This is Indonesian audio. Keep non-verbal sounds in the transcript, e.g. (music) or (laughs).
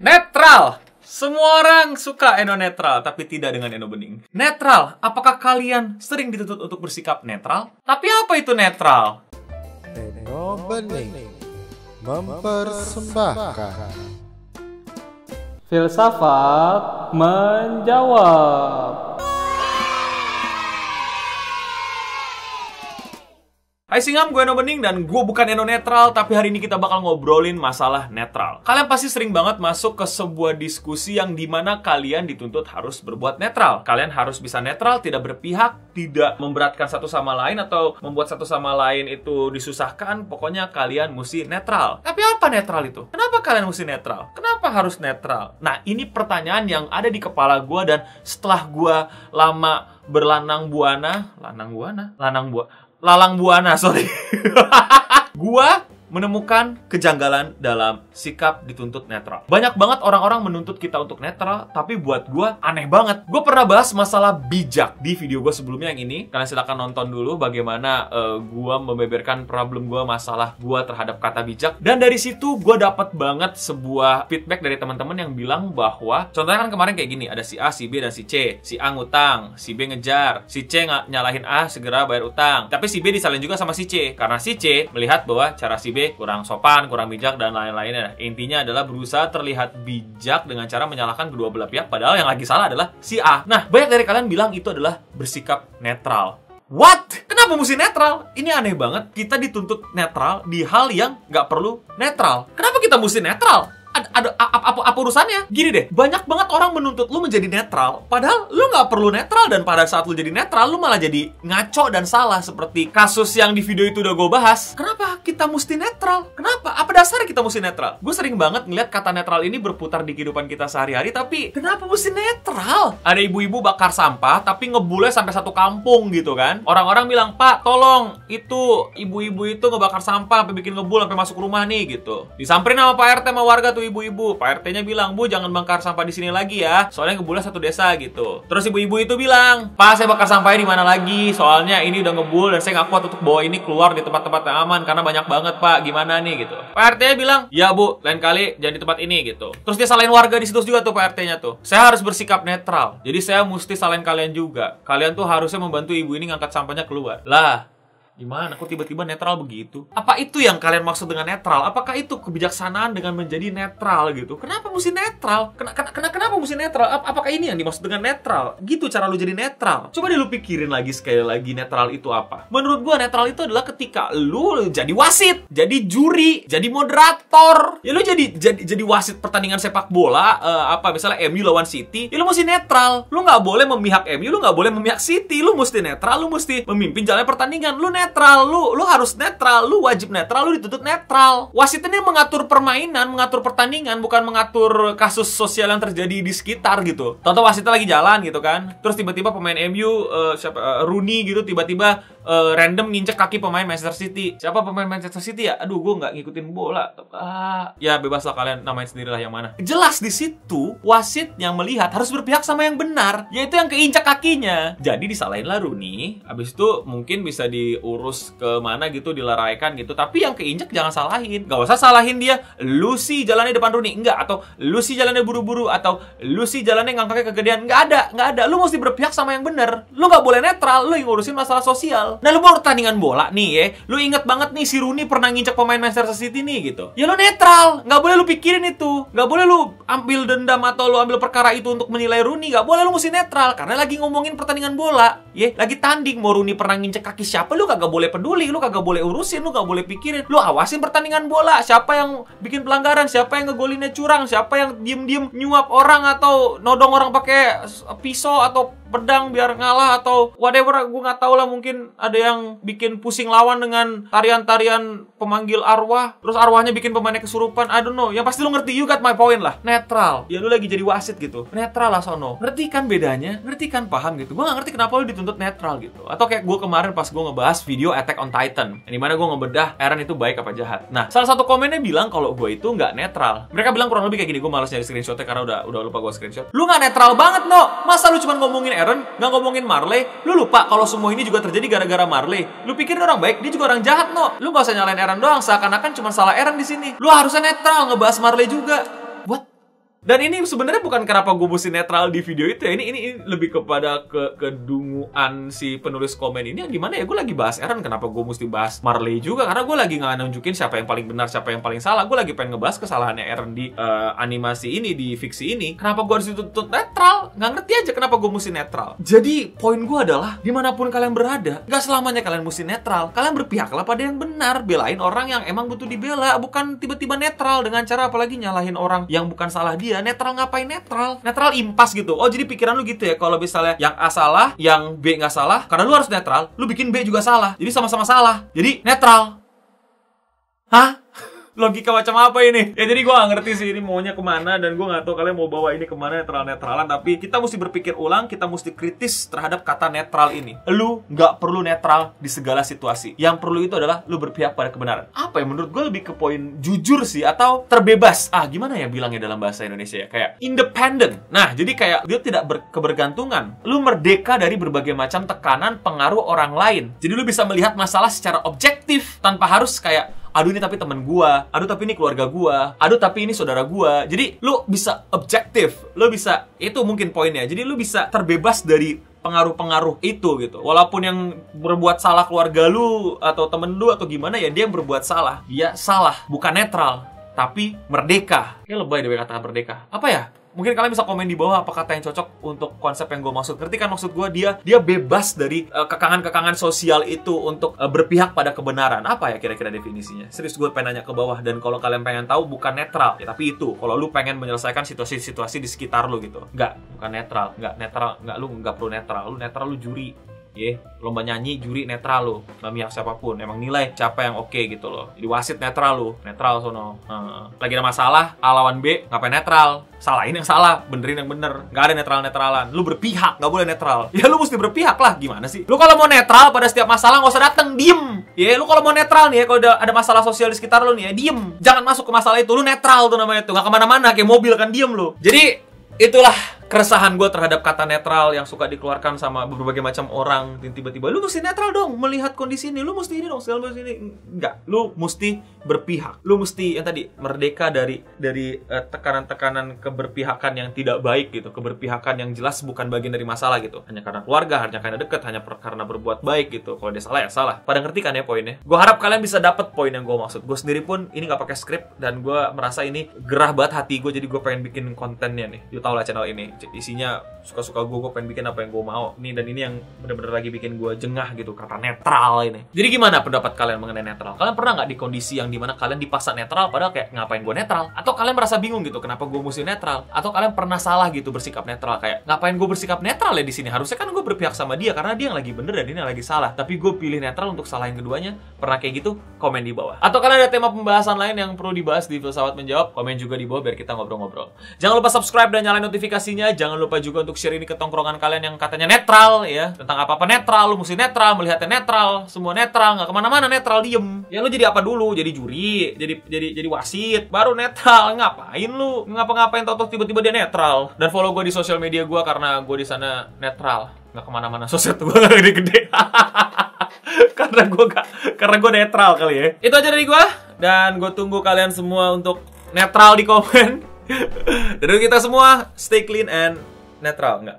Netral. Semua orang suka Eno netral, tapi tidak dengan Eno bening. Netral, apakah kalian sering dituntut untuk bersikap netral? Tapi apa itu netral? Eno bening mempersembahkan filsafat menjawab. Hai Singam, gue Eno Bening dan gue bukan Eno Netral, tapi hari ini kita bakal ngobrolin masalah netral. Kalian pasti sering banget masuk ke sebuah diskusi yang dimana kalian dituntut harus berbuat netral. Kalian harus bisa netral, tidak berpihak, tidak memberatkan satu sama lain atau membuat satu sama lain itu disusahkan, pokoknya kalian mesti netral. Tapi apa netral itu? Kenapa kalian mesti netral? Kenapa harus netral? Nah, ini pertanyaan yang ada di kepala gue dan setelah gue lama berlanang buana, lanang buana, lanang buana, Lalang Buana, sorry. (laughs) gua menemukan kejanggalan dalam sikap dituntut netral. Banyak banget orang-orang menuntut kita untuk netral, tapi buat gue aneh banget. Gue pernah bahas masalah bijak di video gue sebelumnya yang ini. Kalian silahkan nonton dulu bagaimana uh, eh, gue membeberkan problem gue, masalah gue terhadap kata bijak. Dan dari situ gue dapat banget sebuah feedback dari teman-teman yang bilang bahwa, contohnya kan kemarin kayak gini, ada si A, si B, dan si C. Si A ngutang, si B ngejar, si C nyalahin A segera bayar utang. Tapi si B disalin juga sama si C, karena si C melihat bahwa cara si B kurang sopan, kurang bijak dan lain-lainnya. Intinya adalah berusaha terlihat bijak dengan cara menyalahkan kedua belah pihak padahal yang lagi salah adalah si A. Nah, banyak dari kalian bilang itu adalah bersikap netral. What? Kenapa mesti netral? Ini aneh banget. Kita dituntut netral di hal yang nggak perlu netral. Kenapa kita mesti netral? ada, ada apa, apa, apa urusannya? Gini deh, banyak banget orang menuntut lu menjadi netral, padahal lu nggak perlu netral dan pada saat lu jadi netral lu malah jadi ngaco dan salah seperti kasus yang di video itu udah gue bahas. Kenapa kita mesti netral? Kenapa? Apa dasarnya kita mesti netral? Gue sering banget ngeliat kata netral ini berputar di kehidupan kita sehari-hari, tapi kenapa mesti netral? Ada ibu-ibu bakar sampah tapi ngebule sampai satu kampung gitu kan? Orang-orang bilang Pak, tolong itu ibu-ibu itu ngebakar sampah sampai bikin ngebul sampai masuk rumah nih gitu. Disamperin sama Pak RT sama warga tuh tuh ibu-ibu. Pak RT-nya bilang, "Bu, jangan bengkar sampah di sini lagi ya. Soalnya ngebulnya satu desa gitu." Terus ibu-ibu itu bilang, "Pak, saya bakar sampahnya di mana lagi? Soalnya ini udah ngebul dan saya nggak kuat untuk bawa ini keluar di tempat-tempat yang aman karena banyak banget, Pak. Gimana nih?" gitu. Pak RT-nya bilang, "Ya, Bu, lain kali jangan di tempat ini." gitu. Terus dia salahin warga di situ juga tuh Pak RT-nya tuh. Saya harus bersikap netral. Jadi saya mesti salahin kalian juga. Kalian tuh harusnya membantu ibu ini ngangkat sampahnya keluar. Lah, Gimana kok tiba-tiba netral begitu? Apa itu yang kalian maksud dengan netral? Apakah itu kebijaksanaan dengan menjadi netral gitu? Kenapa mesti netral? Ken ken ken kenapa mesti netral? Ap apakah ini yang dimaksud dengan netral? Gitu cara lu jadi netral. Coba deh lu pikirin lagi sekali lagi netral itu apa? Menurut gua netral itu adalah ketika lu jadi wasit, jadi juri, jadi moderator. Ya lu jadi jadi jadi wasit pertandingan sepak bola uh, apa misalnya MU lawan City, ya lu mesti netral. Lu nggak boleh memihak MU, lu nggak boleh memihak City. Lu mesti netral, lu mesti memimpin jalannya pertandingan. Lu netral netral lu lu harus netral lu wajib netral lu dituntut netral wasit ini mengatur permainan mengatur pertandingan bukan mengatur kasus sosial yang terjadi di sekitar gitu tonton wasitnya lagi jalan gitu kan terus tiba-tiba pemain MU uh, eh, siapa uh, Rooney gitu tiba-tiba uh, random nginjek kaki pemain Manchester City. Siapa pemain Manchester City ya? Aduh, gue nggak ngikutin bola. Ah, ya bebas lah kalian namain sendirilah yang mana. Jelas di situ wasit yang melihat harus berpihak sama yang benar, yaitu yang keinjak kakinya. Jadi disalahin lah Rooney. Abis itu mungkin bisa diurus ke mana gitu, dilaraikan gitu. Tapi yang keinjak jangan salahin. Gak usah salahin dia. Lucy jalannya depan Rooney enggak atau Lucy jalannya buru-buru atau Lucy jalannya ngangkaknya kegedean enggak ada, enggak ada. Lu mesti berpihak sama yang benar. Lu nggak boleh netral, lu yang ngurusin masalah sosial. Nah lu mau pertandingan bola nih ya, lu inget banget nih si Rooney pernah nginjak pemain Manchester City nih gitu. Ya lu netral, nggak boleh lu pikirin itu, nggak boleh lu ambil dendam atau lu ambil perkara itu untuk menilai Rooney, nggak boleh lu mesti netral karena lagi ngomongin pertandingan bola. Ya, lagi tanding mau runi pernah nginjek kaki siapa lu kagak boleh peduli, lu kagak boleh urusin, lu kagak boleh pikirin. Lu awasin pertandingan bola, siapa yang bikin pelanggaran, siapa yang ngegolinnya curang, siapa yang diem-diem nyuap orang atau nodong orang pakai pisau atau pedang biar ngalah atau whatever gue nggak tahu lah mungkin ada yang bikin pusing lawan dengan tarian-tarian pemanggil arwah terus arwahnya bikin pemainnya kesurupan I don't know yang pasti lu ngerti you got my point lah netral ya lu lagi jadi wasit gitu netral lah sono ngerti kan bedanya ngerti kan paham gitu gua nggak ngerti kenapa lu di dituntut netral gitu. Atau kayak gue kemarin pas gue ngebahas video Attack on Titan, di mana gue ngebedah Eren itu baik apa jahat. Nah, salah satu komennya bilang kalau gue itu nggak netral. Mereka bilang kurang lebih kayak gini, gue malas nyari screenshotnya karena udah udah lupa gue screenshot. Lu nggak netral banget, no? Masa lu cuma ngomongin Eren, nggak ngomongin Marley? Lu lupa kalau semua ini juga terjadi gara-gara Marley. Lu pikir dia orang baik, dia juga orang jahat, no? Lu gak usah nyalain Eren doang, seakan-akan cuma salah Eren di sini. Lu harusnya netral ngebahas Marley juga. Dan ini sebenarnya bukan kenapa gue mesti netral di video itu ya. Ini ini, ini lebih kepada ke kedunguan si penulis komen ini yang gimana ya gue lagi bahas Aaron kenapa gue mesti bahas Marley juga karena gue lagi nggak nunjukin siapa yang paling benar siapa yang paling salah. Gue lagi pengen ngebahas kesalahannya Aaron di uh, animasi ini di fiksi ini. Kenapa gue harus dituntut netral? Nggak ngerti aja kenapa gue mesti netral. Jadi poin gue adalah dimanapun kalian berada, nggak selamanya kalian mesti netral. Kalian berpihaklah pada yang benar, belain orang yang emang butuh dibela, bukan tiba-tiba netral dengan cara apalagi nyalahin orang yang bukan salah dia dia netral ngapain netral netral impas gitu oh jadi pikiran lu gitu ya kalau misalnya yang A salah yang B nggak salah karena lu harus netral lu bikin B juga salah jadi sama-sama salah jadi netral hah logika macam apa ini ya jadi gue gak ngerti sih ini maunya kemana dan gue gak tahu kalian mau bawa ini kemana netral netralan tapi kita mesti berpikir ulang kita mesti kritis terhadap kata netral ini lu gak perlu netral di segala situasi yang perlu itu adalah lu berpihak pada kebenaran apa ya menurut gue lebih ke poin jujur sih atau terbebas ah gimana ya bilangnya dalam bahasa Indonesia ya kayak independent nah jadi kayak dia tidak berkebergantungan lu merdeka dari berbagai macam tekanan pengaruh orang lain jadi lu bisa melihat masalah secara objektif tanpa harus kayak aduh ini tapi teman gua, aduh tapi ini keluarga gua, aduh tapi ini saudara gua. Jadi lu bisa objektif, lu bisa itu mungkin poinnya. Jadi lu bisa terbebas dari pengaruh-pengaruh itu gitu. Walaupun yang berbuat salah keluarga lu atau temen lu atau gimana ya dia yang berbuat salah. Dia salah, bukan netral, tapi merdeka. Ini lebay dari kata merdeka. Apa ya? mungkin kalian bisa komen di bawah apa kata yang cocok untuk konsep yang gue maksud. Ngerti kan maksud gue dia dia bebas dari kekangan eh, kekangan-kekangan sosial itu untuk uh, berpihak pada kebenaran. Apa ya kira-kira definisinya? Serius gue pengen nanya ke bawah dan kalau kalian pengen tahu bukan netral ya tapi itu kalau lu pengen menyelesaikan situasi-situasi di sekitar lu gitu. Enggak, bukan netral, enggak netral, enggak lu nggak perlu netral. Lu netral lu juri ya yeah, lomba nyanyi juri netral lo nggak pihak siapapun emang nilai siapa yang oke okay, gitu loh jadi wasit netral lo netral sono uh, lagi ada masalah A lawan B ngapain netral salahin yang salah benerin yang bener nggak ada netral netralan lu berpihak nggak boleh netral ya lu mesti berpihak lah gimana sih lu kalau mau netral pada setiap masalah nggak usah dateng diem ya yeah, lu kalau mau netral nih ya kalau ada masalah sosial di sekitar lu nih ya diem jangan masuk ke masalah itu lu netral tuh namanya tuh nggak kemana-mana kayak mobil kan diem lu jadi itulah keresahan gue terhadap kata netral yang suka dikeluarkan sama berbagai macam orang tiba-tiba lu mesti netral dong melihat kondisi ini lu mesti ini dong segala ini enggak lu mesti berpihak lu mesti yang tadi merdeka dari dari tekanan eh, tekanan-tekanan keberpihakan yang tidak baik gitu keberpihakan yang jelas bukan bagian dari masalah gitu hanya karena keluarga hanya karena deket hanya per, karena berbuat baik gitu kalau dia salah ya salah pada ngerti kan ya poinnya gue harap kalian bisa dapet poin yang gue maksud gue sendiri pun ini nggak pakai script dan gue merasa ini gerah banget hati gue jadi gue pengen bikin kontennya nih Yuk tau lah channel ini isinya suka-suka gue gue pengen bikin apa yang gue mau nih dan ini yang bener-bener lagi bikin gue jengah gitu kata netral ini jadi gimana pendapat kalian mengenai netral kalian pernah nggak di kondisi yang dimana kalian dipaksa netral padahal kayak ngapain gue netral atau kalian merasa bingung gitu kenapa gue mesti netral atau kalian pernah salah gitu bersikap netral kayak ngapain gue bersikap netral ya di sini harusnya kan gue berpihak sama dia karena dia yang lagi bener dan ini yang lagi salah tapi gue pilih netral untuk yang keduanya pernah kayak gitu komen di bawah atau kalian ada tema pembahasan lain yang perlu dibahas di filsafat menjawab komen juga di bawah biar kita ngobrol-ngobrol jangan lupa subscribe dan nyalain notifikasinya Jangan lupa juga untuk share ini ke tongkrongan kalian yang katanya netral ya. Tentang apa-apa netral, lu mesti netral, melihatnya netral, semua netral, nggak kemana-mana netral, diem. Ya lu jadi apa dulu? Jadi juri, jadi jadi jadi wasit, baru netral. Ngapain lu? Ngapa-ngapain tau tiba-tiba dia netral. Dan follow gue di sosial media gue karena gue di sana netral. Nggak kemana-mana sosial gue (laughs) gede-gede. (laughs) karena gue gak, karena gue netral kali ya. Itu aja dari gue. Dan gue tunggu kalian semua untuk netral di komen dan kita semua stay clean and netral, enggak?